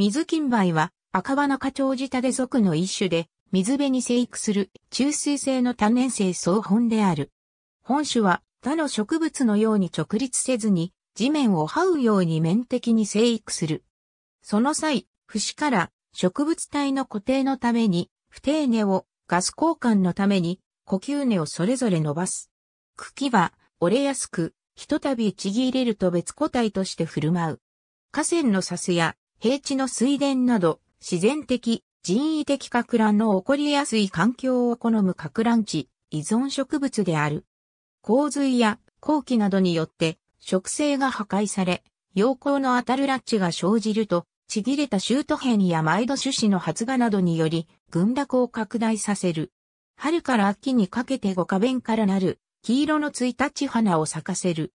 水金梅は赤花花鳥舌で属の一種で、水辺に生育する中水性の多年生草本である。本種は他の植物のように直立せずに地面を這うように面的に生育する。その際、節から植物体の固定のために不定根をガス交換のために呼吸根をそれぞれ伸ばす。茎は折れやすく、ひとたびちぎれると別個体として振る舞う。河川の砂すや平地の水田など、自然的、人為的格乱の起こりやすい環境を好む格乱地、依存植物である。洪水や後期などによって植生が破壊され、陽光の当たるラッチが生じると、ちぎれたー都辺や毎度種子の発芽などにより、群落を拡大させる。春から秋にかけて五花弁からなる、黄色のついたち花を咲かせる。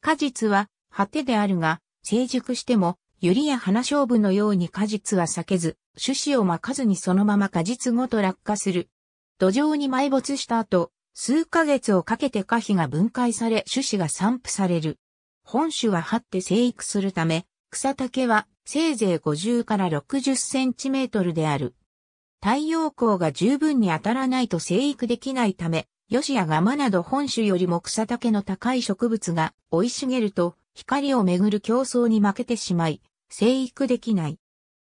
果実は、果てであるが、成熟しても、ユリや花勝負のように果実は避けず、種子をまかずにそのまま果実ごと落下する。土壌に埋没した後、数ヶ月をかけて果皮が分解され種子が散布される。本種は張って生育するため、草丈はせいぜい50から60センチメートルである。太陽光が十分に当たらないと生育できないため、ヨシやガマなど本種よりも草丈の高い植物が生い茂ると、光をめぐる競争に負けてしまい、生育できない。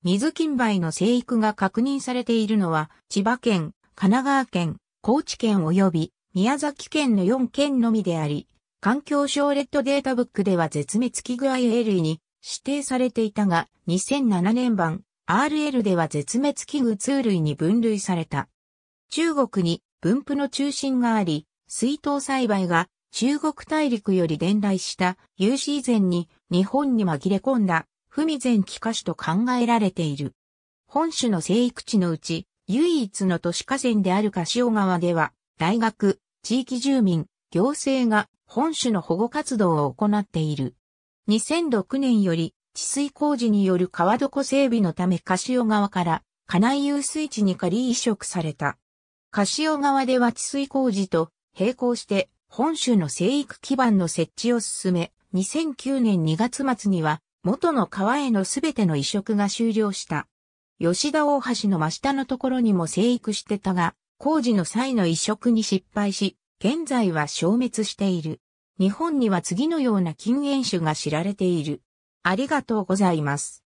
水金梅の生育が確認されているのは、千葉県、神奈川県、高知県及び宮崎県の4県のみであり、環境省レッドデータブックでは絶滅危惧 i 類に指定されていたが、2007年版 RL では絶滅危惧通類に分類された。中国に分布の中心があり、水筒栽培が中国大陸より伝来した有史以前に日本に紛れ込んだ文前期化種と考えられている。本種の生育地のうち、唯一の都市河川である柏川では、大学、地域住民、行政が本種の保護活動を行っている。2006年より治水工事による川床整備のため柏川から家内遊水地に仮移植された。柏川では治水工事と並行して本州の生育基盤の設置を進め、2009年2月末には元の川へのすべての移植が終了した。吉田大橋の真下のところにも生育してたが、工事の際の移植に失敗し、現在は消滅している。日本には次のような禁煙種が知られている。ありがとうございます。